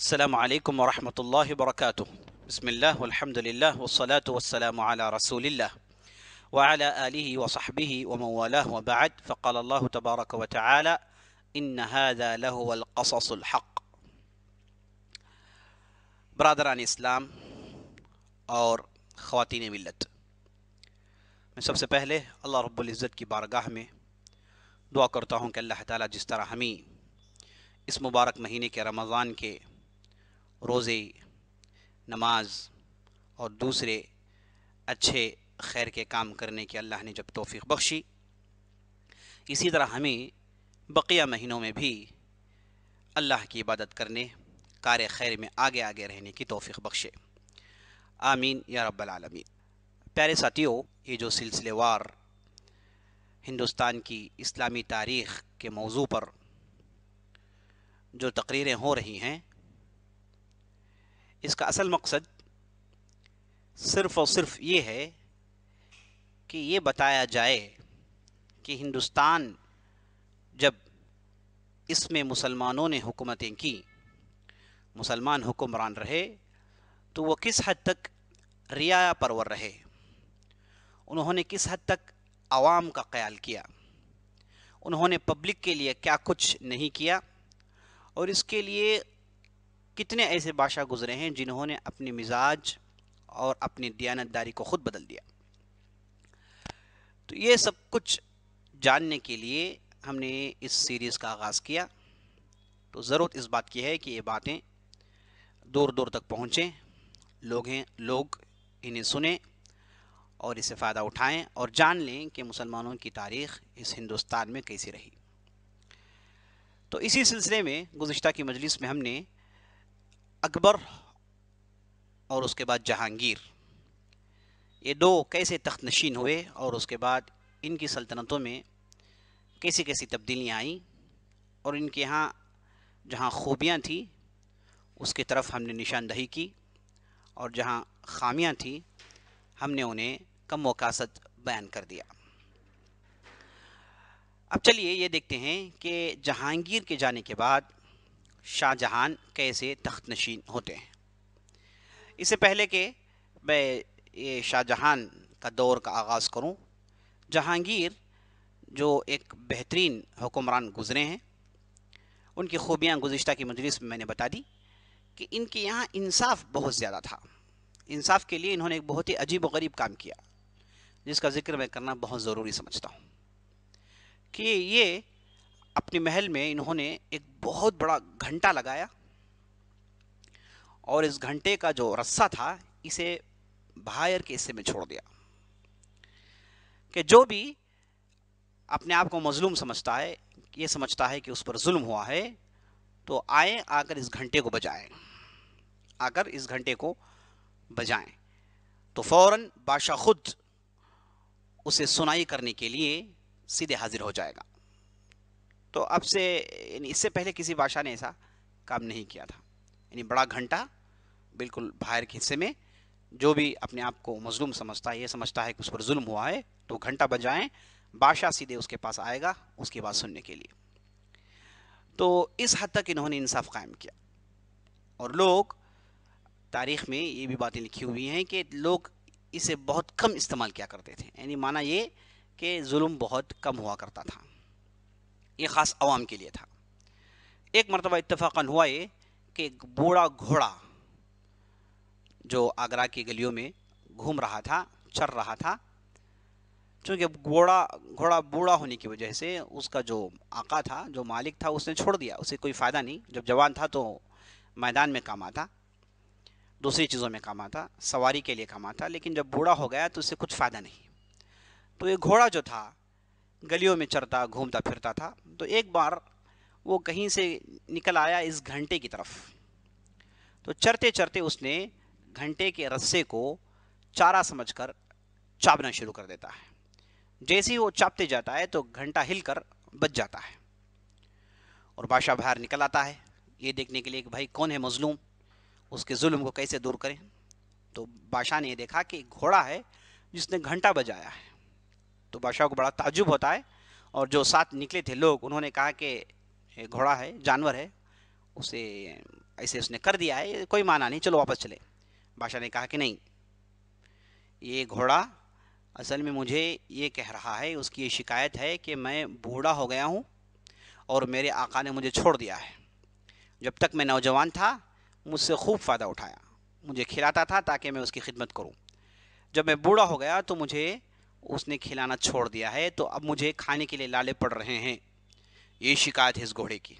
السلام عليكم ورحمة الله وبركاته بسم الله والحمد لله والصلاة والسلام على رسول الله وعلى آله وصحبه ومن والاه وبعد فقال الله تبارك وتعالى إن هذا لهو القصص الحق برادران اسلام اور خواتین ملت میں سب سے پہلے اللہ رب العزت کی بارگاہ میں دعا کرتا ہوں کہ اللہ تعالی جس طرح ہمیں اس مبارک مہینے کے رمضان کے रोज़े नमाज और दूसरे अच्छे खैर के काम करने की अल्लाह ने जब तोफ़ी बख्शी इसी तरह हमें बकिया महीनों में भी अल्लाह की इबादत करने कार खैर में आगे आगे रहने की तोफ़ी बख्शे आमीन या रब्बालमीन प्यारे साथियों ये जो सिलसिलेवार हिंदुस्तान की इस्लामी तारीख़ के मौजू पर जो तकरीरें हो रही हैं इसका असल मकसद सिर्फ़ और सिर्फ ये है कि ये बताया जाए कि हिंदुस्तान जब इसमें मुसलमानों ने हुकूमतें की मुसलमान हुक्मरान रहे तो वो किस हद तक रियाया परवर रहे उन्होंने किस हद तक आवाम का ख्याल किया उन्होंने पब्लिक के लिए क्या कुछ नहीं किया और इसके लिए कितने ऐसे बादशाह गुजरे हैं जिन्होंने अपने मिजाज और अपनी दयानतदारी को खुद बदल दिया तो ये सब कुछ जानने के लिए हमने इस सीरीज़ का आगाज़ किया तो ज़रूरत इस बात की है कि ये बातें दूर दूर तक पहुँचें लोग हैं लोग इन्हें सुने और इसे फ़ायदा उठाएं और जान लें कि मुसलमानों की तारीख़ इस हिंदुस्तान में कैसी रही तो इसी सिलसिले में गुज्त की मजलिस में हमने अकबर और उसके बाद जहांगीर ये दो कैसे तख्त नशीन हुए और उसके बाद इनकी सल्तनतों में कैसी कैसी तब्दीलियाँ आईं और इनके यहाँ जहाँ खूबियाँ थी उसकी तरफ हमने निशानदही की और जहाँ खामियाँ थी हमने उन्हें कम वकासत बयान कर दिया अब चलिए ये देखते हैं कि जहांगीर के जाने के बाद शाहजहान कैसे तख्त नशीन होते हैं इससे पहले कि मैं ये शाहजहान का दौर का आगाज़ करूं, जहांगीर जो एक बेहतरीन हुक्मरान गुज़रे हैं उनकी खूबियाँ गुज्त की मजलिस में मैंने बता दी कि इनके यहाँ इंसाफ बहुत ज़्यादा था इंसाफ के लिए इन्होंने एक बहुत ही अजीब व गरीब काम किया जिसका ज़िक्र मैं करना बहुत ज़रूरी समझता हूँ कि ये अपने महल में इन्होंने एक बहुत बड़ा घंटा लगाया और इस घंटे का जो रस्सा था इसे बाहर के हिस्से में छोड़ दिया कि जो भी अपने आप को मजलूम समझता है ये समझता है कि उस पर जुल्म हुआ है तो आए आकर इस घंटे को बजाएं आकर इस घंटे को बजाएं तो फौरन बादशाह खुद उसे सुनाई करने के लिए सीधे हाजिर हो जाएगा तो अब से इससे पहले किसी भाषा ने ऐसा काम नहीं किया था यानी बड़ा घंटा बिल्कुल बाहर के हिस्से में जो भी अपने आप को मजलूम समझता है ये समझता है कि उस पर जुल्म हुआ है तो घंटा बजाएं बादशाह सीधे उसके पास आएगा उसकी बात सुनने के लिए तो इस हद तक इन्होंने इंसाफ कायम किया और लोग तारीख में ये भी बातें लिखी हुई हैं कि लोग इसे बहुत कम इस्तेमाल किया करते थे यानी माना ये कि जुल्म बहुत कम हुआ करता था ये ख़ास आवाम के लिए था एक मरतबा इतफाक़न हुआ ये कि एक बूढ़ा घोड़ा जो आगरा की गलियों में घूम रहा था चर रहा था चूँकि घोड़ा घोड़ा बूढ़ा होने की वजह से उसका जो आका था जो मालिक था उसने छोड़ दिया उसे कोई फ़ायदा नहीं जब जवान था तो मैदान में काम आता दूसरी चीज़ों में काम आता सवारी के लिए काम आता लेकिन जब बूढ़ा हो गया तो उससे कुछ फ़ायदा नहीं तो ये घोड़ा जो था गलियों में चरता घूमता फिरता था तो एक बार वो कहीं से निकल आया इस घंटे की तरफ तो चरते चरते उसने घंटे के रस्से को चारा समझकर चापना शुरू कर देता है जैसे ही वो चापते जाता है तो घंटा हिलकर बच जाता है और बादशाह बाहर निकल आता है ये देखने के लिए कि भाई कौन है मजलूम उसके जुल्म को कैसे दूर करें तो बादशाह ने देखा कि घोड़ा है जिसने घंटा बजाया है तो बादशाह को बड़ा ताजुब होता है और जो साथ निकले थे लोग उन्होंने कहा कि घोड़ा है जानवर है उसे ऐसे उसने कर दिया है कोई माना नहीं चलो वापस चले बादशाह ने कहा कि नहीं ये घोड़ा असल में मुझे ये कह रहा है उसकी ये शिकायत है कि मैं बूढ़ा हो गया हूँ और मेरे आका ने मुझे छोड़ दिया है जब तक मैं नौजवान था मुझसे खूब फ़ायदा उठाया मुझे खिलाता था ताकि मैं उसकी खिदमत करूँ जब मैं बूढ़ा हो गया तो मुझे उसने खिलाना छोड़ दिया है तो अब मुझे खाने के लिए लाले पड़ रहे हैं ये शिकायत है इस घोड़े की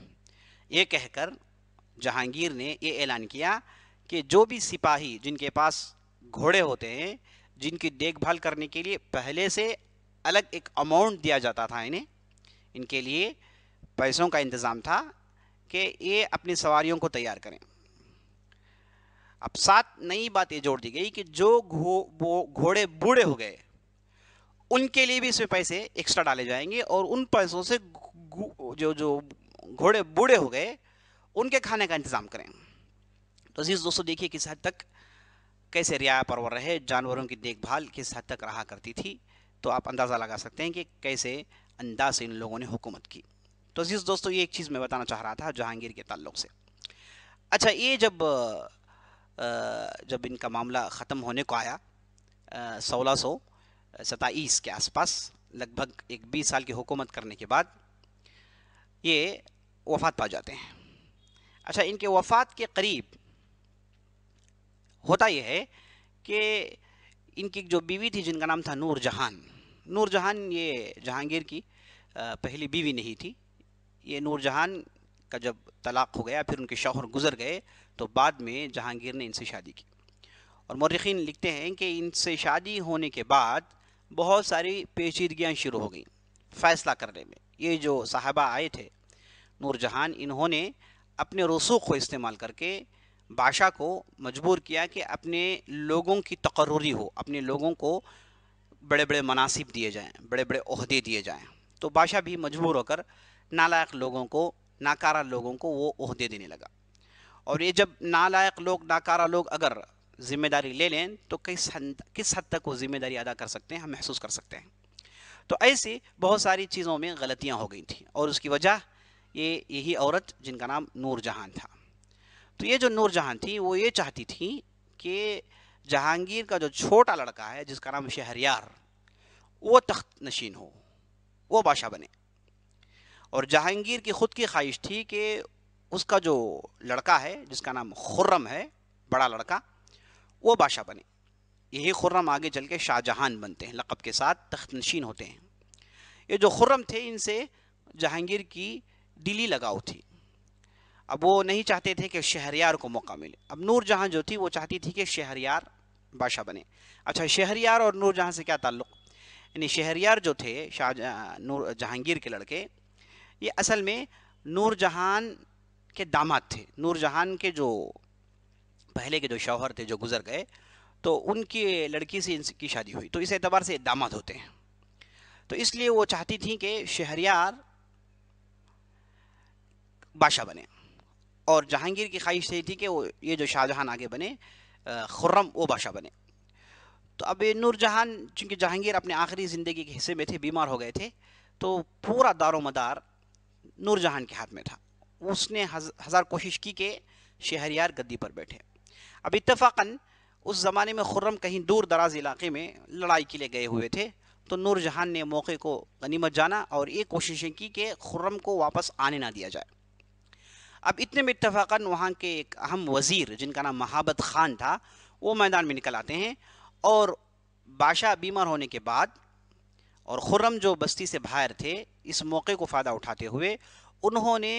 ये कहकर जहांगीर ने ये ऐलान किया कि जो भी सिपाही जिनके पास घोड़े होते हैं जिनकी देखभाल करने के लिए पहले से अलग एक अमाउंट दिया जाता था इन्हें इनके लिए पैसों का इंतज़ाम था कि ये अपनी सवारियों को तैयार करें अब साथ नई बात ये जोड़ दी गई कि जो घो वो घोड़े बूढ़े हो गए उनके लिए भी इसमें पैसे एक्स्ट्रा डाले जाएंगे और उन पैसों से जो जो घोड़े बूढ़े हो गए उनके खाने का इंतज़ाम करें तो अजीज़ दोस्तों देखिए किस हद तक कैसे रियाया परवर रहे जानवरों की देखभाल किस हद तक रहा करती थी तो आप अंदाज़ा लगा सकते हैं कि कैसे अंदाज से इन लोगों ने हुकूमत की तो अजीज़ दोस्तों ये एक चीज़ मैं बताना चाह रहा था जहांगीर के ताल्लुक से अच्छा ये जब जब इनका मामला ख़त्म होने को आया सोलह सौ सताईस के आसपास लगभग एक बीस साल की हुकूमत करने के बाद ये वफ़ात पा जाते हैं अच्छा इनके वफ़ात के करीब होता यह है कि इनकी जो बीवी थी जिनका नाम था नूर जहान नूर जहान ये जहांगीर की पहली बीवी नहीं थी ये नूर जहान का जब तलाक़ हो गया फिर उनके शौहर गुजर गए तो बाद में जहांगीर ने इनसे शादी की और मौरखीन लिखते हैं कि इनसे शादी होने के बाद बहुत सारी पेचीदगियाँ शुरू हो गई फैसला करने में ये जो साहबा आए थे नूरजहान इन्होंने अपने रसूख को इस्तेमाल करके बादशाह को मजबूर किया कि अपने लोगों की तकर्री हो अपने लोगों को बड़े बड़े मनासिब दिए जाएँ बड़े बड़े अहदे दिए जाएँ तो बादशाह भी मजबूर होकर नालायक लोगों को नाकारा लोगों को वो अहदे देने लगा और ये जब नालायक लोग नाकारा लोग अगर ज़िम्मेदारी ले लें तो किस हद किस हद तक वो ज़िम्मेदारी अदा कर सकते हैं हम महसूस कर सकते हैं तो ऐसे बहुत सारी चीज़ों में गलतियाँ हो गई थी और उसकी वजह ये यही औरत जिनका नाम नूर जहान था तो ये जो नूर जहान थी वो ये चाहती थी कि जहांगीर का जो छोटा लड़का है जिसका नाम शहरियार वो तख्त नशीन हो वो बादशाह बने और जहांगीर की ख़ुद की ख्वाहिश थी कि उसका जो लड़का है जिसका नाम खुर्रम है बड़ा लड़का वो बादशाह बने यही खुर्रम आगे चल के शाहजहान बनते हैं लक़ब के साथ तख्त नशीन होते हैं ये जो खुर्रम थे इनसे जहांगीर की दिली लगाव थी अब वो नहीं चाहते थे कि शहरियार को मौका मिले अब नूर जहाँ जो थी वो चाहती थी कि शहरियार बादशाह बने अच्छा शहरियार और नूर जहाँ से क्या ताल्लुक़ यानी शहरियार जो थे शाह नूर जहांगीर के लड़के ये असल में नूर जहान के दामाद थे नूर जहान के जो पहले के जो शौहर थे जो गुजर गए तो उनकी लड़की से इनकी शादी हुई तो इस एतबार से दामाद होते हैं तो इसलिए वो चाहती थी कि शहरियार बादशाह बने और जहांगीर की ख्वाहिश यही थी कि वो ये जो शाहजहां आगे बने खुर्रम वो बादशाह बने तो अब नूरजहां चूँकि जहांगीर अपने आखिरी ज़िंदगी के हिस्से में थे बीमार हो गए थे तो पूरा दारो मदार नूरजहां के हाथ में था उसने हज़ार कोशिश की कि शहरियार गद्दी पर बैठे अब इतफ़ाक़न उस ज़माने में खुर्रम कहीं दूर दराज इलाके में लड़ाई के लिए गए हुए थे तो नूर जहाँ ने मौके को गनीमत जाना और ये कोशिशें की कि खुर्रम को वापस आने ना दिया जाए अब इतने में इतफ़ाक़न वहाँ के एक अहम वज़ीर जिनका नाम महाबत ख़ान था वो मैदान में निकल आते हैं और बादशाह बीमार होने के बाद और खुर्रम जो बस्ती से बाहर थे इस मौके को फ़ायदा उठाते हुए उन्होंने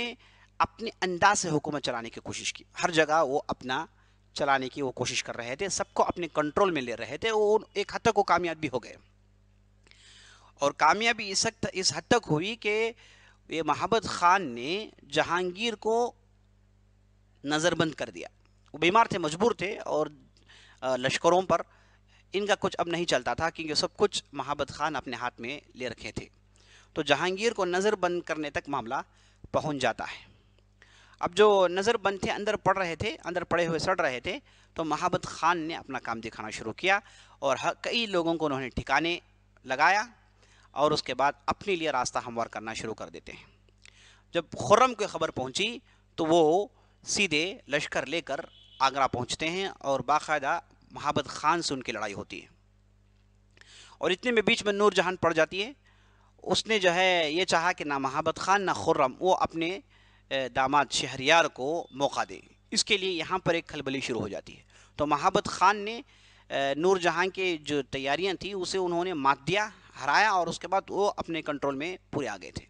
अपने अंदाज से हुकूमत चलाने की कोशिश की हर जगह वो अपना चलाने की वो कोशिश कर रहे थे सबको अपने कंट्रोल में ले रहे थे वो एक हद तक वो कामयाब भी हो गए और कामयाबी इस हद इस हद तक हुई कि ये महाबत खान ने जहांगीर को नज़रबंद कर दिया वो बीमार थे मजबूर थे और लश्करों पर इनका कुछ अब नहीं चलता था क्योंकि सब कुछ महाबत खान अपने हाथ में ले रखे थे तो जहांगीर को नज़रबंद करने तक मामला पहुंच जाता है अब जो नज़रबंद थे अंदर पड़ रहे थे अंदर पड़े हुए सड़ रहे थे तो महाबत ख़ान ने अपना काम दिखाना शुरू किया और कई लोगों को उन्होंने ठिकाने लगाया और उसके बाद अपने लिए रास्ता हमवार करना शुरू कर देते हैं जब खुर्रम को खबर पहुंची तो वो सीधे लश्कर लेकर आगरा पहुंचते हैं और बाकायदा महाबत खान से उनकी लड़ाई होती है और इतने में बीच में नूर जहान पड़ जाती है उसने जो है ये चाहा कि ना महाबत खान ना खुर्रम वो अपने दामाद शहरियार को मौका दें इसके लिए यहाँ पर एक खलबली शुरू हो जाती है तो महाबत खान ने नूर जहाँ के जो तैयारियाँ थी उसे उन्होंने मात दिया हराया और उसके बाद वो अपने कंट्रोल में पूरे आ गए थे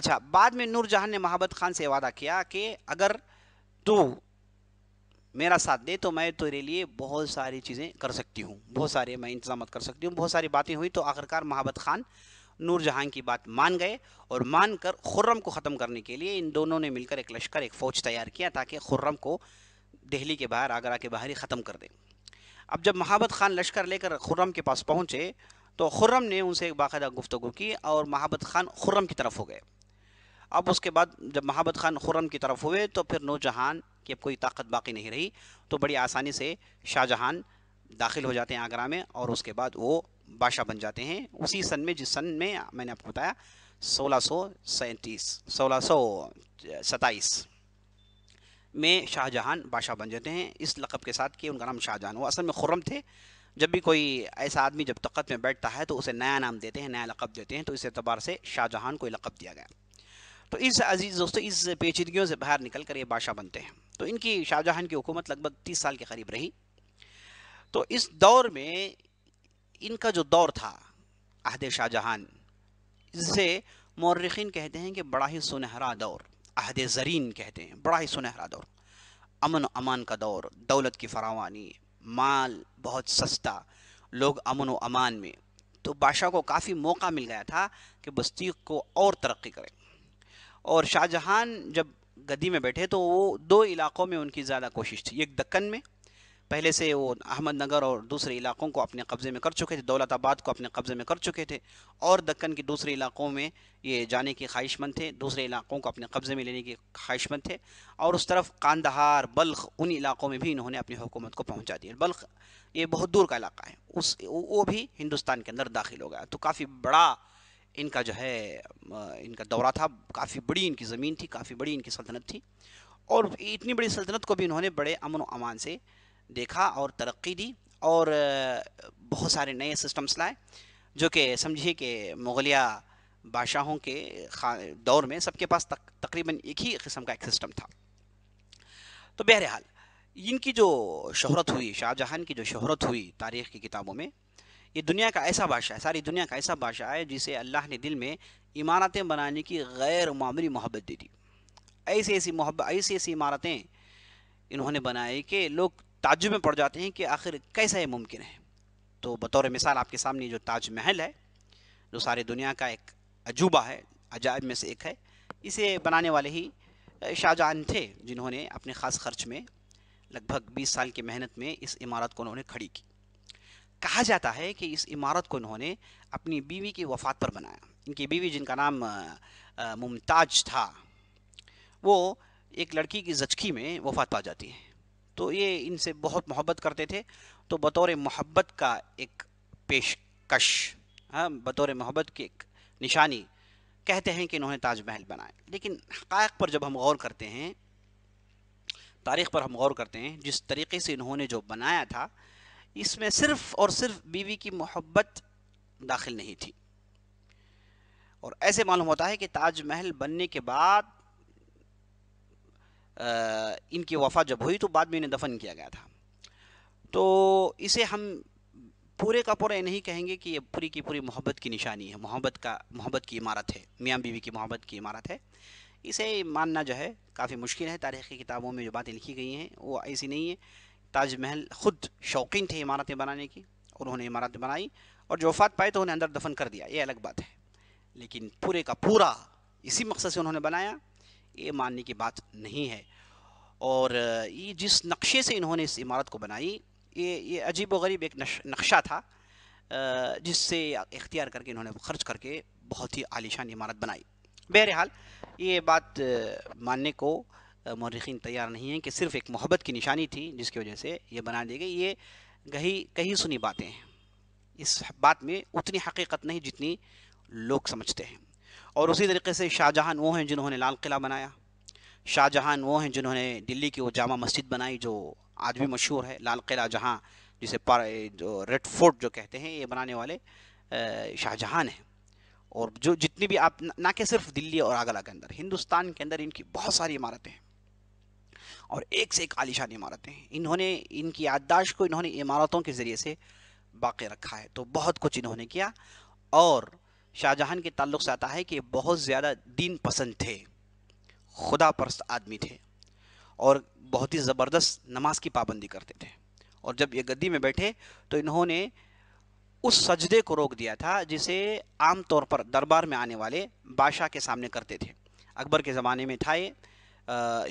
अच्छा बाद में नूर जहाँ ने महाबत खान से वादा किया कि अगर तू मेरा साथ दे तो मैं तेरे लिए बहुत सारी चीज़ें कर सकती हूँ बहुत सारे मैं इंतजाम कर सकती हूँ बहुत सारी बातें हुई तो आखिरकार महाबत खान नूरजहां की बात मान गए और मानकर खुर्रम को ख़त्म करने के लिए इन दोनों ने मिलकर एक लश्कर एक फ़ौज तैयार किया ताकि खुर्रम को दिल्ली के बाहर आगरा के बाहर ही ख़त्म कर दें अब जब महाबत खान लश्कर लेकर खुर्रम के पास पहुँचे तो खुर्रम ने उनसे एक बाकायदा गुफ्तु की और महाबत खान खुर्रम की तरफ हो गए अब उसके बाद जब महाबत खान खुर्रम की तरफ हुए तो फिर नौजहान की अब कोई ताकत बाकी नहीं रही तो बड़ी आसानी से शाहजहान दाखिल हो जाते हैं आगरा में और उसके बाद वो बादशाह बन जाते हैं उसी सन में जिस सन में मैंने आपको बताया सोलह सौ सैंतीस सोलह सौ सताईस में शाहजहान बादशाह बन जाते हैं इस लकब के साथ कि उनका नाम शाहजहान वो असल में खुर्रम थे जब भी कोई ऐसा आदमी जब तकत में बैठता है तो उसे नया नाम देते हैं नया लकब देते हैं तो इस एतबार से शाहजहान को लकब दिया गया तो इस अजीज़ दोस्तों इस पेचीदगियों से बाहर निकल कर ये बादशाह बनते हैं तो इनकी शाहजहान की हुकूमत लगभग तीस साल के करीब रही तो इस दौर में इनका जो दौर था अहद शाहजहाँ इससे मौरखीन कहते हैं कि बड़ा ही सुनहरा दौर अहद ज़रीन कहते हैं बड़ा ही सुनहरा दौर अमन अमान का दौर दौलत की फरावानी माल बहुत सस्ता लोग अमन व अमान में तो बादशाह को काफ़ी मौका मिल गया था कि बस्ती को और तरक्की करें और शाहजहान जब गद्दी में बैठे तो वो दो इलाक़ों में उनकी ज़्यादा कोशिश थी एक दक्कन में पहले से वो अहमदनगर और दूसरे इलाकों को अपने कब्ज़े में कर चुके थे दौलत आबाद को अपने कब्ज़े में कर चुके थे और दक्कन के दूसरे इलाकों में ये जाने के ख्वाहिशमंद थे दूसरे इलाकों को अपने कब्ज़े में लेने के ख्वाहिशमंद थे और उस तरफ कांदहार बल्ख उन इलाकों में भी इन्होंने अपनी हुकूमत को पहुँचा दिया बल्ख ये बहुत दूर का इलाका है उस वो भी हिंदुस्तान के अंदर दाखिल हो गया तो काफ़ी बड़ा इनका जो है इनका दौरा था काफ़ी बड़ी इनकी ज़मीन थी काफ़ी बड़ी इनकी सल्तनत थी और इतनी बड़ी सल्तनत को भी इन्होंने बड़े अमन अमान से देखा और तरक्की दी और बहुत सारे नए सिस्टम्स लाए जो कि समझिए कि मुगलिया बादशाहों के दौर में सबके पास तक, तकरीबन एक ही किस्म का एक सिस्टम था तो बहरहाल इनकी जो शहरत हुई शाहजहां की जो शहरत हुई तारीख़ की किताबों में ये दुनिया का ऐसा बादशाह है सारी दुनिया का ऐसा बादशाह है जिसे अल्लाह ने दिल में इमारतें बनाने की गैर मामूली मोहब्बत दे दी ऐसी ऐसी मोहब्बत ऐसी ऐसी इमारतें इन्होंने बनाई कि लोग ताजुब में पड़ जाते हैं कि आखिर कैसा ये मुमकिन है तो बतौर मिसाल आपके सामने जो ताजमहल है जो सारी दुनिया का एक अजूबा है अजायब में से एक है इसे बनाने वाले ही शाहजहान थे जिन्होंने अपने ख़ास खर्च में लगभग 20 साल की मेहनत में इस इमारत को उन्होंने खड़ी की कहा जाता है कि इस इमारत को उन्होंने अपनी बीवी की वफात पर बनाया इनकी बीवी जिनका नाम मुमताज था वो एक लड़की की जचकी में वफात पा जाती है तो ये इनसे बहुत मोहब्बत करते थे तो बतौर मोहब्बत का एक पेशकश हाँ बतौर मोहब्बत की एक निशानी कहते हैं कि इन्होंने ताजमहल बनाया लेकिन हक़ पर जब हम गौर करते हैं तारीख़ पर हम गौर करते हैं जिस तरीके से इन्होंने जो बनाया था इसमें सिर्फ़ और सिर्फ बीवी की मोहब्बत दाखिल नहीं थी और ऐसे मालूम होता है कि ताजमहल बनने के बाद इनकी वफा जब हुई तो बाद में इन्हें दफन किया गया था तो इसे हम पूरे का पूरा नहीं कहेंगे कि ये पूरी की पूरी मोहब्बत की निशानी है मोहब्बत का मोहब्बत की इमारत है मियाँ बीवी की मोहब्बत की इमारत है इसे मानना जो है काफ़ी मुश्किल है तारीख़ी किताबों में जो बातें लिखी गई हैं वो ऐसी नहीं है ताजमहल खुद शौकीन थे इमारतें बनाने की और उन्होंने इमारतें बनाई और जो वफात पाए तो उन्हें अंदर दफन कर दिया ये अलग बात है लेकिन पूरे का पूरा इसी मकसद से उन्होंने बनाया ये मानने की बात नहीं है और ये जिस नक्शे से इन्होंने इस इमारत को बनाई ये ये अजीब गरीब एक नक्शा था जिससे इख्तियार करके इन्होंने खर्च करके बहुत ही आलिशान इमारत बनाई बहरहाल ये बात मानने को मौरखीन तैयार नहीं है कि सिर्फ एक मोहब्बत की निशानी थी जिसकी वजह से ये बना दी गई ये कही कही सुनी बातें हैं इस बात में उतनी हकीकत नहीं जितनी लोग समझते हैं और उसी तरीके से शाहजहाँ वो हैं जिन्होंने लाल किला बनाया शाहजहाँ वो हैं जिन्होंने दिल्ली की वो जामा मस्जिद बनाई जो आज भी मशहूर है लाल किला जहाँ जिसे पर जो रेड फोर्ट जो कहते हैं ये बनाने वाले शाहजहाँ हैं और जो जितनी भी आप ना कि सिर्फ दिल्ली और आगरा के अंदर हिंदुस्तान के अंदर इनकी बहुत सारी इमारतें हैं और एक से एक आलिशान इमारतें हैं इन्होंने इनकी याददाश्त को इन्होंने इमारतों के ज़रिए से बाकी रखा है तो बहुत कुछ इन्होंने किया और शाहजहान के ताल्लुक से आता है कि बहुत ज़्यादा दीन पसंद थे खुदा परस्त आदमी थे और बहुत ही ज़बरदस्त नमाज की पाबंदी करते थे और जब ये गद्दी में बैठे तो इन्होंने उस सजदे को रोक दिया था जिसे आम तौर पर दरबार में आने वाले बादशाह के सामने करते थे अकबर के ज़माने में था ये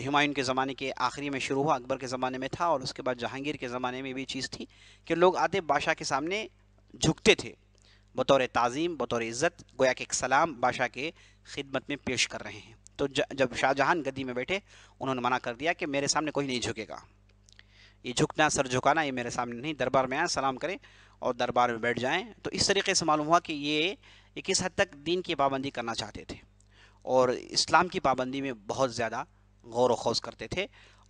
हमायून के ज़माने के आखिरी में शुरू हुआ अकबर के ज़माने में था और उसके बाद जहांगीर के ज़माने में भी चीज़ थी कि लोग आते बादशाह के सामने झुकते थे बतौर तज़ीम बतौर इज़्ज़त गोया के एक सलाम बादशाह के खिदमत में पेश कर रहे हैं तो जब शाहजहान गद्दी में बैठे उन्होंने मना कर दिया कि मेरे सामने कोई नहीं झुकेगा ये झुकना सर झुकाना ये मेरे सामने नहीं दरबार में आए सलाम करें और दरबार में बैठ जाएं तो इस तरीके से मालूम हुआ कि ये एक किस हद तक दीन की पाबंदी करना चाहते थे और इस्लाम की पाबंदी में बहुत ज़्यादा गौर ख़ौज करते थे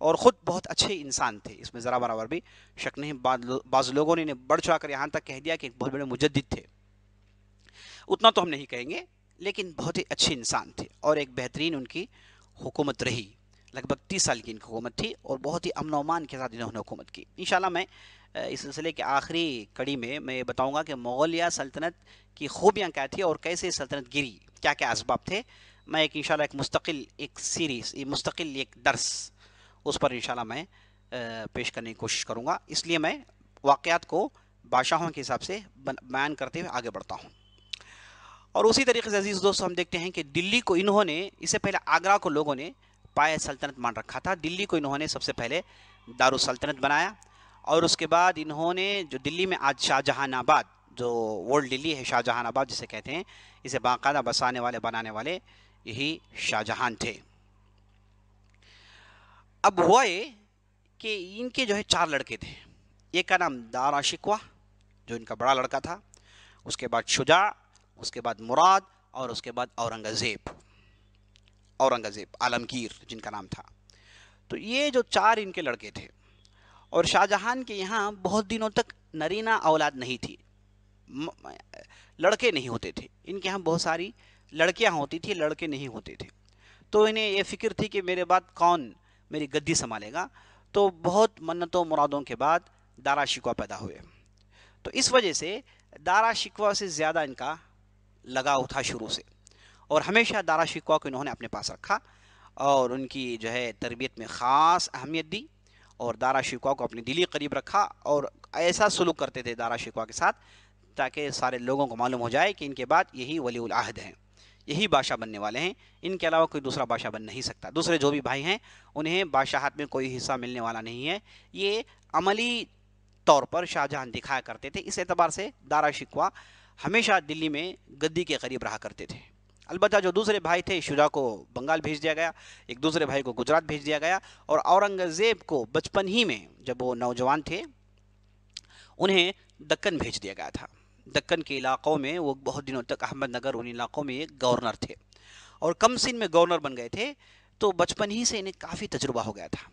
और ख़ुद बहुत अच्छे इंसान थे इसमें ज़रा बराबर भी शक नहीं बाज़ लोगों ने, बढ़ चढ़ा कर यहाँ तक कह दिया कि एक बहुत बड़े मुजद थे उतना तो हम नहीं कहेंगे लेकिन बहुत ही अच्छे इंसान थे और एक बेहतरीन उनकी हुकूमत रही लगभग तीस साल की इनकी हुकूमत थी और बहुत ही अमन अमान के साथ इन्होंने हुकूमत की इन मैं इस सिलसिले के आखिरी कड़ी में मैं ये बताऊँगा कि मौलिया सल्तनत की खूबियाँ क्या थी और कैसे सल्तनत गिरी क्या क्या इसबाब थे मैं एक इनशाला एक मुस्तकिल एक सीरीज़ मुस्तकिल एक दर्स उस पर इंशाल्लाह मैं पेश करने की कोशिश करूँगा इसलिए मैं वाक़ को बादशाहों के हिसाब से बयान करते हुए आगे बढ़ता हूँ और उसी तरीके से अजीज़ दोस्तों हम देखते हैं कि दिल्ली को इन्होंने इससे पहले आगरा को लोगों ने पाए सल्तनत मान रखा था दिल्ली को इन्होंने सबसे पहले सल्तनत बनाया और उसके बाद इन्होंने जो दिल्ली में आज शाहजहानाबाद जो ओल्ड दिल्ली है शाहजहानाबाद जिसे कहते हैं इसे बाकायदा बसाने वाले बनाने वाले यही शाहजहां थे अब हुआ ये कि इनके जो है चार लड़के थे एक का नाम दारा शिकवा जो इनका बड़ा लड़का था उसके बाद शुजा उसके बाद मुराद और उसके बाद औरंगज़ेब औरंगज़ेब आलमगीर जिनका नाम था तो ये जो चार इनके लड़के थे और शाहजहान के यहाँ बहुत दिनों तक नरीना औलाद नहीं थी लड़के नहीं होते थे इनके यहाँ बहुत सारी लड़कियाँ होती थी लड़के नहीं होते थे तो इन्हें ये फिक्र थी कि मेरे बाद कौन मेरी गद्दी संभालेगा तो बहुत मन्नतों मुरादों के बाद दारा शिकवा पैदा हुए तो इस वजह से दारा शिकवा से ज़्यादा इनका लगाव था शुरू से और हमेशा दारा शिकवा को इन्होंने अपने पास रखा और उनकी जो है तरबियत में ख़ास अहमियत दी और दारा शिकवा को अपने दिली करीब रखा और ऐसा सलूक करते थे दारा शिकवा के साथ ताकि सारे लोगों को मालूम हो जाए कि इनके बाद यही वली उलाहद हैं यही बादशाह बनने वाले हैं इनके अलावा कोई दूसरा बादशाह बन नहीं सकता दूसरे जो भी भाई हैं उन्हें बादशाहत में कोई हिस्सा मिलने वाला नहीं है ये अमली तौर पर शाहजहां दिखाया करते थे इस एतबार से दारा शिकवा हमेशा दिल्ली में गद्दी के करीब रहा करते थे अलबत् जो दूसरे भाई थे शुजा को बंगाल भेज दिया गया एक दूसरे भाई को गुजरात भेज दिया गया और औरंगज़ेब को बचपन ही में जब वो नौजवान थे उन्हें दक्कन भेज दिया गया था दक्कन के इलाक़ों में वो बहुत दिनों तक अहमदनगर उन इलाक़ों में एक गवर्नर थे और कम सिन में गवर्नर बन गए थे तो बचपन ही से इन्हें काफ़ी तजुर्बा हो गया था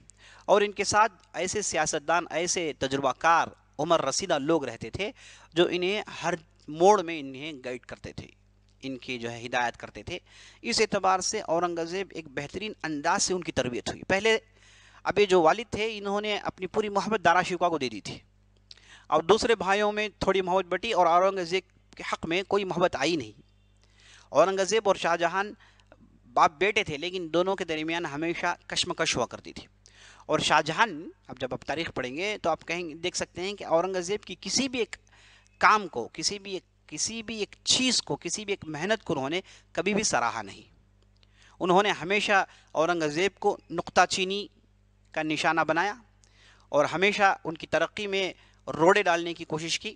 और इनके साथ ऐसे सियासतदान ऐसे तजुर्बाकार उमर रसीदा लोग रहते थे जो इन्हें हर मोड़ में इन्हें गाइड करते थे इनकी जो है हिदायत करते थे इस एतबार से औरंगज़ेब एक बेहतरीन अंदाज से उनकी तरबियत हुई पहले अब ये जो वालिद थे इन्होंने अपनी पूरी मोहब्बत दारा शिका को दे दी थी और दूसरे भाइयों में थोड़ी मोहब्बत बटी और औरंगज़ेब के हक़ में कोई मोहब्बत आई नहीं औरंगज़ेब और शाहजहाँ बाप बेटे थे लेकिन दोनों के दरमियान हमेशा कश्मकश हुआ करती थी और शाहजहाँ अब जब आप तारीख पढ़ेंगे तो आप कहेंगे देख सकते हैं कि औरंगज़ेब की किसी भी एक काम को किसी भी एक किसी भी एक चीज़ को किसी भी एक मेहनत को उन्होंने कभी भी सराहा नहीं उन्होंने हमेशा औरंगज़ेब को नुकताचीनी का निशाना बनाया और हमेशा उनकी तरक्की में रोड़े डालने की कोशिश की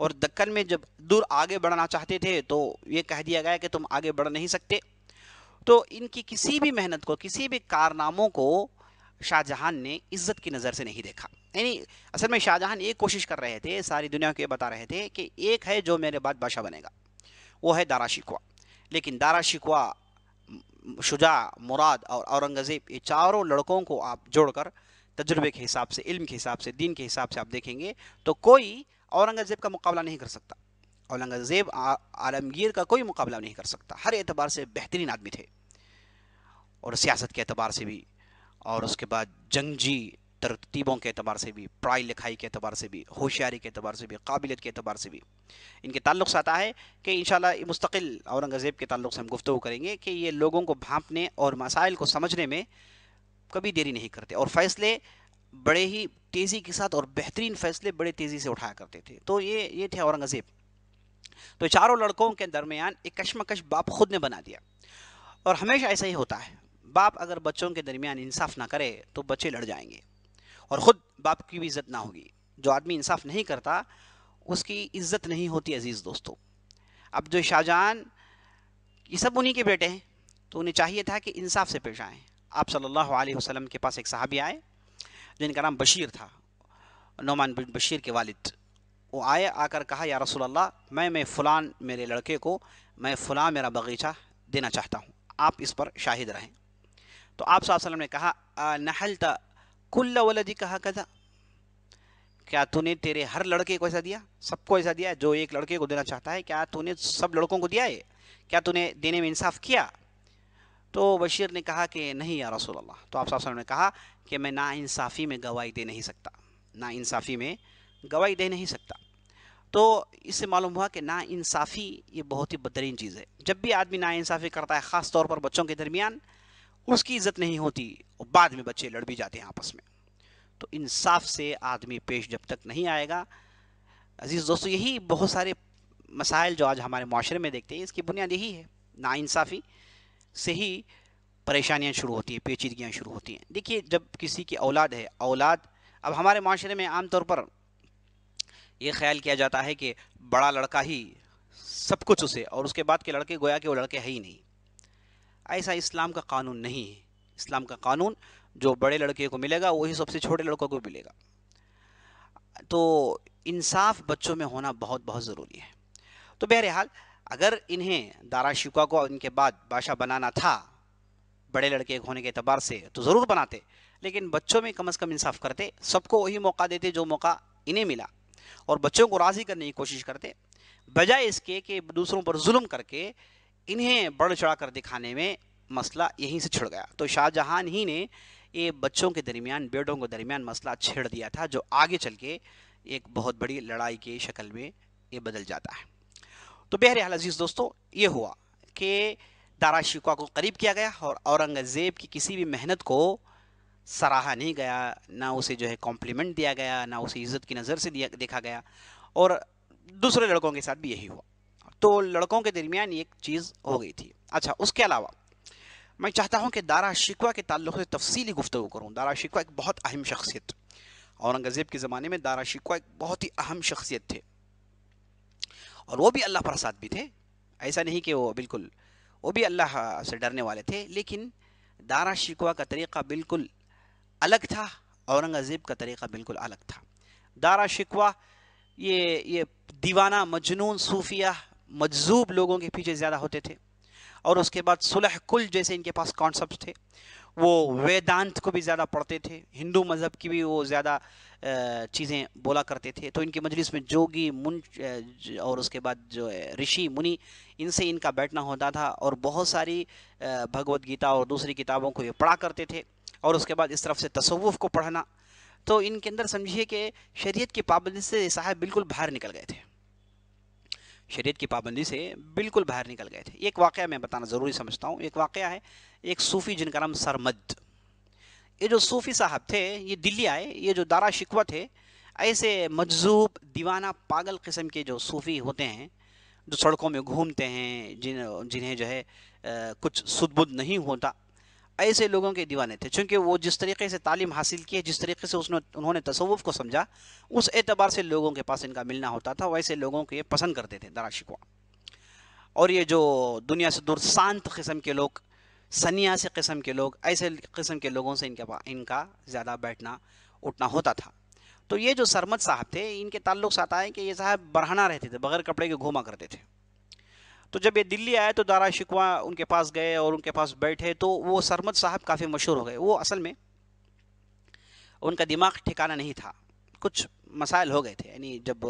और दक्कन में जब दूर आगे बढ़ना चाहते थे तो ये कह दिया गया कि तुम आगे बढ़ नहीं सकते तो इनकी किसी भी मेहनत को किसी भी कारनामों को शाहजहां ने इज़्ज़त की नज़र से नहीं देखा यानी असल में शाहजहां ये कोशिश कर रहे थे सारी दुनिया को ये बता रहे थे कि एक है जो मेरे बाद बादशाह बनेगा वो है दारा शिकवा लेकिन दारा शिकवा शुजा मुराद और औरंगज़ेब ये चारों लड़कों को आप जोड़कर तजुर्बे के हिसाब से इल्म के हिसाब से दीन के हिसाब से आप देखेंगे तो कोई औरंगज़ेब का मुकाबला नहीं कर सकता औरंगज़ेब आलमगीर का कोई मुकाबला नहीं कर सकता हर एतबार से बेहतरीन आदमी थे और सियासत के एतबार से भी और उसके बाद जंगजी तरतीबों के अतबार से भी पढ़ाई लिखाई के अतबार से भी होशियारी के अतबार से भी काबिलियत के अतबार से भी इनके ताल्लुक से आता है कि इन मुस्तकिल औरंगज़ेब के ताल्लुक से हम गुफ्तु करेंगे कि ये लोगों को भांपने और मसाइल को समझने में कभी देरी नहीं करते और फ़ैसले बड़े ही तेज़ी के साथ और बेहतरीन फ़ैसले बड़े तेज़ी से उठाया करते थे तो ये ये थे औरंगज़ेब तो चारों लड़कों के दरमियान एक कशमकश बाप खुद ने बना दिया और हमेशा ऐसा ही होता है बाप अगर बच्चों के दरमियान इंसाफ ना करे तो बच्चे लड़ जाएंगे और ख़ुद बाप की भी इज़्ज़त ना होगी जो आदमी इंसाफ नहीं करता उसकी इज़्ज़त नहीं होती अज़ीज़ दोस्तों अब जो शाहजहान ये सब उन्हीं के बेटे हैं तो उन्हें चाहिए था कि इंसाफ से पेश आएँ आप सल्लल्लाहु अलैहि वसल्लम के पास एक साहबी आए जिनका नाम बशीर था नोमान बिन बशीर के वालिद वो आए आकर कहा या रसूल अल्लाह मैं मैं फ़लाँ मेरे लड़के को मैं फ़लाँ मेरा बगीचा देना चाहता हूँ आप इस पर शाहिद रहें तो आप वसल्लम ने कहा नहल त कुल्ला वलदी कहा कजा क्या तूने तेरे हर लड़के को ऐसा दिया सबको ऐसा दिया जो एक लड़के को देना चाहता है क्या तूने सब लड़कों को दिया है क्या तूने देने में इंसाफ किया तो बशीर ने कहा कि नहीं या रसूल अल्लाह तो आप साहब ने कहा कि मैं ना इंसाफ़ी में गवाही दे नहीं सकता ना इंसाफ़ी में गवाही दे नहीं सकता तो इससे मालूम हुआ कि ना इंसाफ़ी ये बहुत ही बदतरीन चीज़ है जब भी आदमी ना इंसाफ़ी करता है ख़ास तौर पर बच्चों के दरमियान उसकी इज्जत नहीं होती और बाद में बच्चे लड़ भी जाते हैं आपस में तो इंसाफ से आदमी पेश जब तक नहीं आएगा अजीज़ दोस्तों यही बहुत सारे मसाइल जो आज हमारे माशरे में देखते हैं इसकी बुनियाद यही है नाइंसाफ़ी से ही परेशानियाँ शुरू होती हैं पेचीदगियाँ शुरू होती हैं देखिए जब किसी की औलाद है औलाद अब हमारे माशरे में आम तौर पर ये ख्याल किया जाता है कि बड़ा लड़का ही सब कुछ उसे और उसके बाद के लड़के गोया के वो लड़के है ही नहीं ऐसा इस्लाम का कानून नहीं है इस्लाम का कानून जो बड़े लड़के को मिलेगा वही सबसे छोटे लड़कों को मिलेगा तो इंसाफ बच्चों में होना बहुत बहुत ज़रूरी है तो बहरहाल अगर इन्हें दारा शिका को इनके बाद बादशाह बनाना था बड़े लड़के होने के अतबार से तो ज़रूर बनाते लेकिन बच्चों में कम अज़ कम इंसाफ करते सबको वही मौका देते जो मौका इन्हें मिला और बच्चों को राज़ी करने की कोशिश करते बजाय इसके कि दूसरों पर जुल्म करके इन्हें बढ़ चढ़ा कर दिखाने में मसला यहीं से छिड़ गया तो शाहजहां ही ने ये बच्चों के दरमियान बेटों के दरमियान मसला छेड़ दिया था जो आगे चल के एक बहुत बड़ी लड़ाई के शक्ल में ये बदल जाता है तो बहरहाल अजीज़ दोस्तों ये हुआ कि दारा शिकवा को करीब किया गया और औरंगज़ेब की किसी भी मेहनत को सराहा नहीं गया ना उसे जो है कॉम्प्लीमेंट दिया गया ना उसे इज़्ज़त की नज़र से दिया देखा गया और दूसरे लड़कों के साथ भी यही हुआ तो लड़कों के दरमियान एक चीज़ हो हाँ। गई थी अच्छा उसके अलावा मैं चाहता हूँ कि दारा शिकवा के ताल्लुक से तफसली गुफ्तु करूँ दारा शिकवा एक बहुत अहम शख्सियत औरंगज़ेब के ज़माने में दारा शिकवा एक बहुत ही अहम शख्सियत थे और वो भी अल्लाह प्रसाद भी थे ऐसा नहीं कि वो बिल्कुल वो भी अल्लाह से डरने वाले थे लेकिन दारा शिकवा का तरीक़ा बिल्कुल अलग था औरंगज़ेब का तरीक़ा बिल्कुल अलग था दारा शिकवा ये ये दीवाना मजनून सूफिया मजजूब लोगों के पीछे ज़्यादा होते थे और उसके बाद सुलह कुल जैसे इनके पास कॉन्सेप्ट थे वो वेदांत को भी ज़्यादा पढ़ते थे हिंदू मज़हब की भी वो ज़्यादा चीज़ें बोला करते थे तो इनके मजलिस में जोगी मुन और उसके बाद जो ऋषि मुनि इनसे इनका बैठना होता था और बहुत सारी भगवत गीता और दूसरी किताबों को ये पढ़ा करते थे और उसके बाद इस तरफ से तसवुफ़ को पढ़ना तो इनके अंदर समझिए कि शरीयत की पाबंदी से साहब बिल्कुल बाहर निकल गए थे शरीयत की पाबंदी से बिल्कुल बाहर निकल गए थे एक वाक़ मैं बताना ज़रूरी समझता हूँ एक वाक़ है एक सूफ़ी जिनका नाम सरमद ये जो सूफ़ी साहब थे ये दिल्ली आए ये जो दारा शिकवा थे ऐसे मजजूब दीवाना पागल किस्म के जो सूफ़ी होते हैं जो सड़कों में घूमते हैं जिन जिन्हें जो है आ, कुछ सुदबुद नहीं होता ऐसे लोगों के दीवाने थे चूँकि वो जिस तरीके से तालीम हासिल की है जिस तरीके से उसने उन्होंने तसवुफ़ को समझा उस एतबार से लोगों के पास इनका मिलना होता था वैसे लोगों को ये पसंद करते थे दरा शिकवा और ये जो दुनिया से दूर शांत किस्म के लोग सन्यासी किस्म के लोग ऐसे किस्म के लोगों से पास इनका ज़्यादा बैठना उठना होता था तो ये जो सरमद साहब थे इनके ताल्लुक से आता है कि ये साहब बरहना रहते थे बगैर कपड़े के घूमा करते थे तो जब ये दिल्ली आए तो दारा शिकवा उनके पास गए और उनके पास बैठे तो वो सरमद साहब काफ़ी मशहूर हो गए वो असल में उनका दिमाग ठिकाना नहीं था कुछ मसाइल हो गए थे यानी जब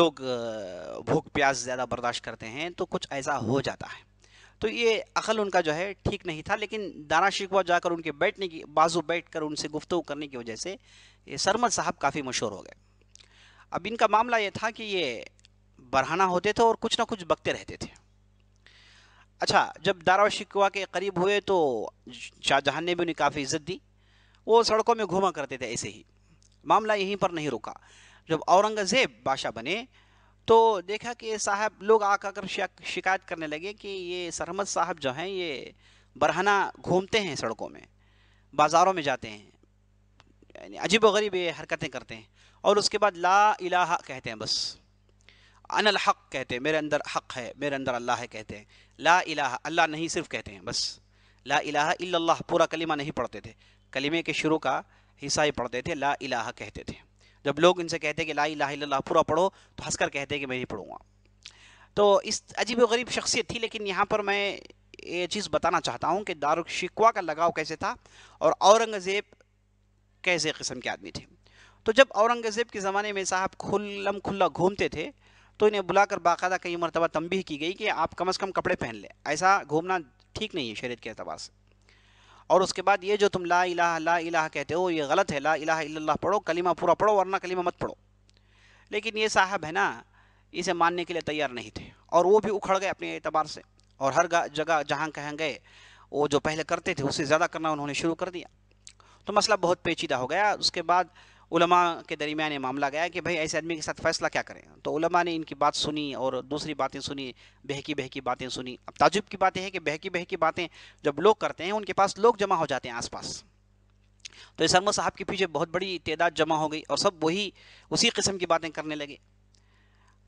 लोग भूख प्यास ज़्यादा बर्दाश्त करते हैं तो कुछ ऐसा हो जाता है तो ये अकल उनका जो है ठीक नहीं था लेकिन दारा शिकवा जाकर उनके बैठने की बाजू बैठ कर उनसे गुफ्तु करने की वजह से ये सरमद साहब काफ़ी मशहूर हो गए अब इनका मामला ये था कि ये बरहाना होते थे और कुछ ना कुछ बकते रहते थे अच्छा जब दारा शिकवा के करीब हुए तो शाहजहान ने भी उन्हें काफ़ी इज्जत दी वो सड़कों में घूमा करते थे ऐसे ही मामला यहीं पर नहीं रुका जब औरंगज़ेब बादशाह बने तो देखा कि साहब लोग आकर शिकायत करने लगे कि ये सरहमद साहब जो हैं ये बरहना घूमते हैं सड़कों में बाज़ारों में जाते हैं यानी अजीब व गरीब ये हरकतें करते हैं और उसके बाद ला इलाहा कहते हैं बस अनल हक कहते हैं मेरे अंदर हक है मेरे अंदर अल्लाह है कहते हैं ला इलाह अल्लाह नहीं सिर्फ कहते हैं बस ला इलाह इल्लल्लाह पूरा कलिमा नहीं पढ़ते थे कलिमे के शुरू का हिस्सा ही पढ़ते थे ला इलाह कहते थे जब लोग इनसे कहते कि ला इलाह इल्लाह पूरा पढ़ो तो हंसकर कहते कि मैं नहीं पढ़ूँगा तो इस अजीब गरीब शख्सियत थी लेकिन यहाँ पर मैं ये चीज़ बताना चाहता हूँ कि दारुशिकवा का लगाव कैसे था और औरंगज़ेब कैसे किस्म के आदमी थे तो जब औरंगज़ेब के ज़माने में साहब खुल्लम खुल्ला घूमते थे तो इन्हें बुलाकर बाकायदा कई मरतबा तंबी की गई कि आप कम अज़ कम कपड़े पहन लें ऐसा घूमना ठीक नहीं है शरीर के अतबार से और उसके बाद ये जो तुम ला इला ला इला कहते हो ये गलत है ला इला इल्लल्लाह पढ़ो कलीमा पूरा पढ़ो वरना कलीमा मत पढ़ो लेकिन ये साहब है ना इसे मानने के लिए तैयार नहीं थे और वो भी उखड़ गए अपने एतबार से और हर जगह जहाँ कहें गए वो जो पहले करते थे उससे ज़्यादा करना उन्होंने शुरू कर दिया तो मसला बहुत पेचीदा हो गया उसके बाद उलमा के दरमियान ये मामला गया कि भाई ऐसे आदमी के साथ फ़ैसला क्या करें तो उलमा ने इनकी बात सुनी और दूसरी बातें सुनी बहकी बहकी बातें सुनी अब ताजुब की बात यह है कि बहकी बहकी बातें जब लोग करते हैं उनके पास लोग जमा हो जाते हैं पास तो सरमो साहब के पीछे बहुत बड़ी तैदा जमा हो गई और सब वही उसी किस्म की बातें करने लगे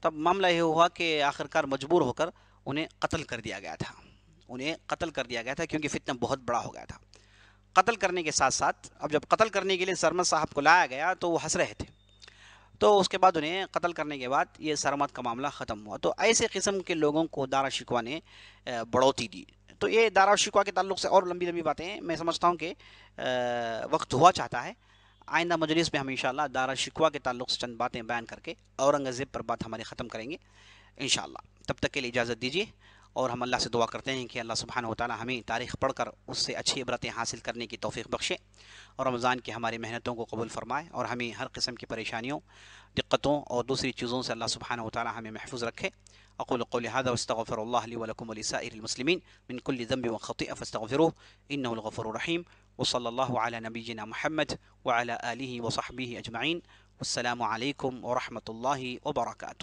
तब मामला यह हुआ कि आखिरकार मजबूर होकर उन्हें कत्ल कर दिया गया था उन्हें कत्ल कर दिया गया था क्योंकि फितना बहुत बड़ा हो गया था कत्ल करने के साथ साथ अब जब कत्ल करने के लिए सरमद साहब को लाया गया तो वो हंस रहे थे तो उसके बाद उन्हें कत्ल करने के बाद ये सरमद का मामला ख़त्म हुआ तो ऐसे किस्म के लोगों को दारा शिकवा ने बढ़ोती दी तो ये दारा शिकवा के ताल्लुक से और लंबी लंबी बातें मैं समझता हूँ कि वक्त हुआ चाहता है आइंदा मजलिस में हम इन दारा शिकवा के ताल्लुक से चंद बातें बयान करके औरंगज़ेब पर बात हमारी ख़त्म करेंगे इन तब तक के लिए इजाज़त दीजिए और हम अल्लाह से दुआ करते हैं कि अल्लाह सुबहान ताली हमें तारीख़ पढ़ कर उससे अच्छी इबरतें हासिल करने की तोफ़ी बख्शे और रमज़ान की हमारी मेहनतों को कबूल फ़रमाए और हमें हर किस्म की परेशानियों दिक्कतों और दूसरी चीज़ों से अल्लाह सुबहान ताली हमें महफूज रखे अकुल कोलहद वस्तफ़रमसमसलिमिन मिनकुल ज़म्बी वख़ी व इनफ़ररहीम नबी नबीना महमद वाली वसाहबी अजमाइन अल्लाम वरहमल वर्का